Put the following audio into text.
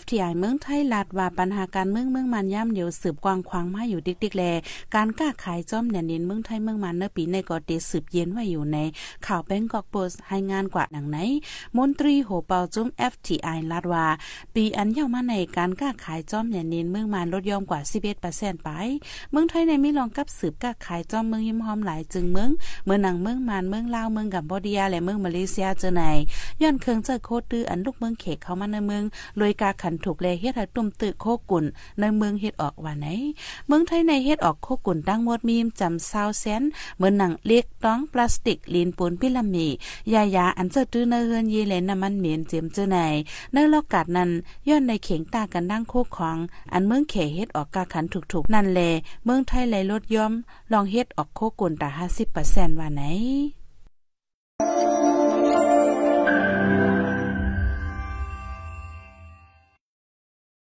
FTI เมืองไทยลาดว่าปัญหาการเมืองเมืองมันย่ำเดียว สืบกว้างขวาง มา อยู่ดิกๆแล การก้าขายจอมแหนนินเมืองไทยเมืองมันเนปีในก็เดสืบ เย็นไว้อยู่ใน ข่าวแบงกอกโพสให้ งานกว่าหนังไหน มนตรี โห เปาจุ้ม FTI ลาด ว่า ปีอันยาวมาในการก้าขายจอมแหนนินเมืองมันลดยอมกว่า11%ไป เมืองไทยในมีลองกับสืบก้าขายจอมเมืองยิ้มหอมหลายจึงเมืองเมืองหนังเมืองมันเมืองลาวเมืองกัมพูชาและเมืองมาเลเซียเจอไหนย้อนเคืองเจอโคตรดื้ออันลูกเมืองเขกเข้ามาในเมืองลวยกาขันถูกแลเฮ็ดให้ตุ่มตึกโคกุ่นในเมืองเฮ็ดออกว่าไหนเมืองไทยในเฮ็ดออกโคกุ่นดังหมดมีมจำซาวแสนเหมือนหนังเล็กต้องพลาสติกลีนปูนพิลามียายาอันเจ้าตื้อในเฮือนเยแลน้ำมันเหม็นเจียมเจ้าไหนในลอกกาสนั้นย้อนในเข่งตากันนั่งโคของ อันเมืองเขเฮ็ดออกกาขันถูกๆนั่นแลเมืองไทยเลลลดย่อม ลองเฮ็ดออกโคกุ่นตา50%ว่าไหน